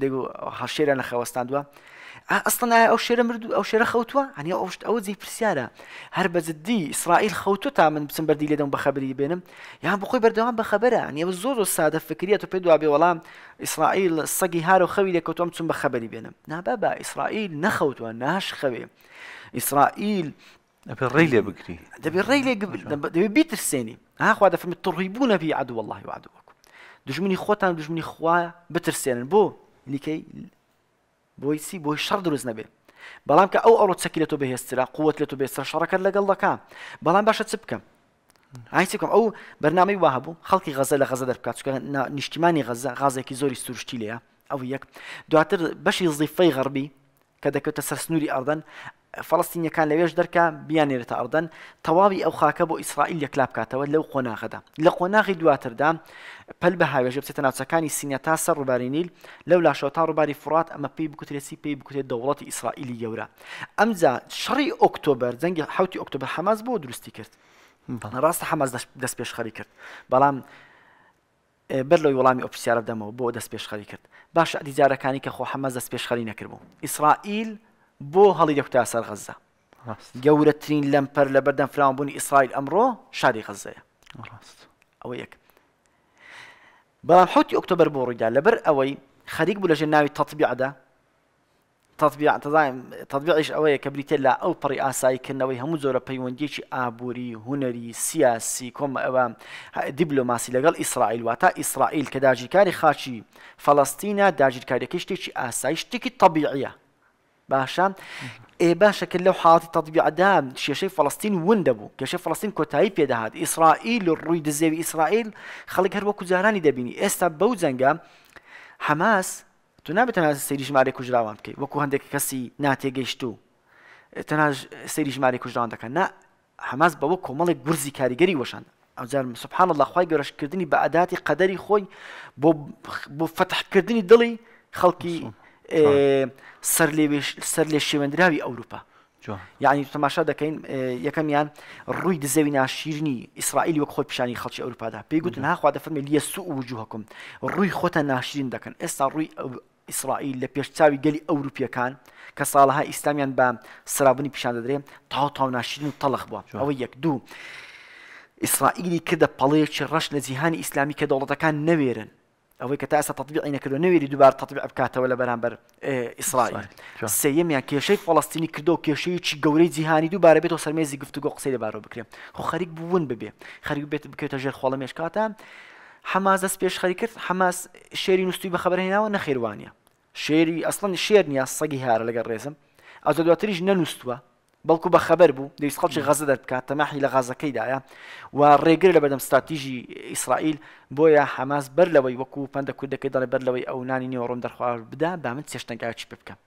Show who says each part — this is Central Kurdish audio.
Speaker 1: بدەیگو هەشێرە و اصلا ئەستنا ئەو شێرە مردو ئەو شێرە خەوتووە هەنی ئەو ئەو زی پرسیاره هر بزدی اسرائیل خوتو تا من بچم بەردی لێدەم بە بینم بێنم یان بخۆی بەردەوام بە خەبەرە نیێوە زۆر و سادە فکریە تۆ پێ دوابێ وەڵام ئیسرائیل سەگی هار و خەوی لێکەوتۆم چون بە خەبەری بێنم نابا بە ئیسرائیل نەخەوتووە ناش خەوێ ئیسرائیل دەبێ ڕێ لێ بگری دەبێ ڕێ لێ دەبێ بیترسێنی هاخوا دەفرمێت تڕیبوونە بی عدو والله وعدوەکم دژمنی خۆتان دژمنی خوا بترسێنن بو لیکەی بۆیسی بۆی شەڕ دروست نەبێ بەڵام کە ئەو ئەوڕۆ چەکی لە تۆ بەهێسترا قووت لە تۆ بێستر شەڕەکەت لەگەڵ دەکە بەڵام باشە چ بکەم ئایسیکم ئەو بەرنامەی وا هەبوو خەڵکی غەزە لە غەزە دەبکات چکە نیشتیمانی غەزە غازێکی زۆری سروشتی لەیە ئەو یەک دواتر بەشی زیفەی غەربی کە دەکەوتە سەر سنووری ئەردەن فلستینیەکان لەوێش دەرکە بیانێرێتە ئەردەن تەواوی ئەو خاکە بۆ ئیسرائیل لەکلا بکاتەوە لەو قۆناغدا لە قۆناغی دواتردا پەل بە هاوێژە بچێتە ناوچەکانی سینە تا سەر ڕووباری نیل لەو لاشەوە تا ڕووباری فرات ئەمە پێی بکوترێسی پێی بکوتێت دەوڵەتی ئیسرائیلی گەورە ئەمجا شڕی ئۆکتۆبەر جەنگی حوتی ئۆکتۆبر حەماز بۆ دروستی کرد ڕاستە حەماز دەست پێش خەری کرد بەڵام بەر لەوەی وەڵامی ئۆپسیارە دەمەوە بۆ دەست پێش خەری کرد باشە ئەدیجارەکانی کە خۆ حەماز دەست پێش خەری نەکردبوو ئیسرائیل بو هلي دكتا سر غزة جورتين لمبر لبردن فرعون بني إسرائيل أمره شادي غزة راست أويك يك بلام حوتي أكتوبر بوريدا لبر أوي خديك بولا جناوي تطبيع دا تطبيع تضايم تطبيع ايش اوي كبريتي لا او بري اساي كنوي هم زورا بيونديشي ابوري هنري سياسي كوم او دبلوماسي لقال اسرائيل واتا اسرائيل كداجي كاري خاشي فلسطين داجي كاري كشتي اساي شتيكي طبيعيه باشە ئێ باشە کرد لەو حڵاتی تەطبیعدا کێشەی فلستین ون دەبوو کێشەی فلستین کۆتایی پێداهات ئیسرائیل و ڕووی دزێوی ئیسرائیل خەڵک هەر وەکو جارانی دەبینی ئێستا بەو جەنگە حماس تو نابێتەنە سەیری ژمارە کوژراوان بکەیت وەکو هەندێک کەسی ناتێگەیشت و تەناژ سەیری ژمارە کوژراوان دەکەن نه حماس بەوە کۆمەڵێک گورزی کاریگەری وەشان ئەوجار سبحان الله خی گەۆرشکردنی بە ئەداتی قەدەری خۆی بۆ بۆ فتحکردنی دڵی خەڵکی سەر لێ شێوەندراوی ئەوروپا یعنی تەماشا دەکەین یەکەمیان ڕووی دزەوی ناشیرنی ئیسرائیل وەک خۆی پیشانی خەڵکی ئەوروپادا پێی گوتن هاخوا دەفەرمێ لە سو وجوهکم ڕووی خۆتە ناشرین دەکەن ئێستا ڕووی ئیسرائیل لە پێشچاوی گەلی ئەوروپیەکان کە ساڵها ئیسلامیان بە سرابنی پیشان دەدرێ تاو تاو ناشرین و تەڵخ بووە ئەوە یەک دوو ئیسرائیلی کردە پەڵەیەکی ڕەش لە جیهانی ئیسلامی کە دەوڵەتەکان نەوێرن ئەوەی کە تا ئێستا تطبیعی نەکردو نەوێری دووبار تطبیع بکاتەوە لە بەرامبەر ئیسرائیل آه، سێمیان يعني کێشەی فلسطینی کردو و کێشەیەکی گەورەی جیهانی دووبارە بێتەوە سەرمێزی گفتوگۆ قسەی لەبارەوە بکرێن خۆ خەریک بوون ببێ خەریک بێت بکێتە ژێر خۆڵە مێشکاتە حماز دەست پێش خەری کرد حماس شێری نووسی بە خبرهێناوە نەخێوانە شێری شيري اصلا شيرني سەگی هارە لەگەر ڕێزم ئەزە دواتریش ننستوا بەڵکو بە خەبەر بوو دەویست خەڵکی غەزە دەربکات تەماحی لە غازەکەیدایە و ڕێگر لە بەدەم استراتیژی ئیسرائیل بۆیە حەماس بەر لەوەی وەکو پندە کوردەکەی دەڵێ بەر لەوەی ئەو نانی نیوە ڕۆم دەرخواار بدا با من چێشتەنگاوی پێ بکەم.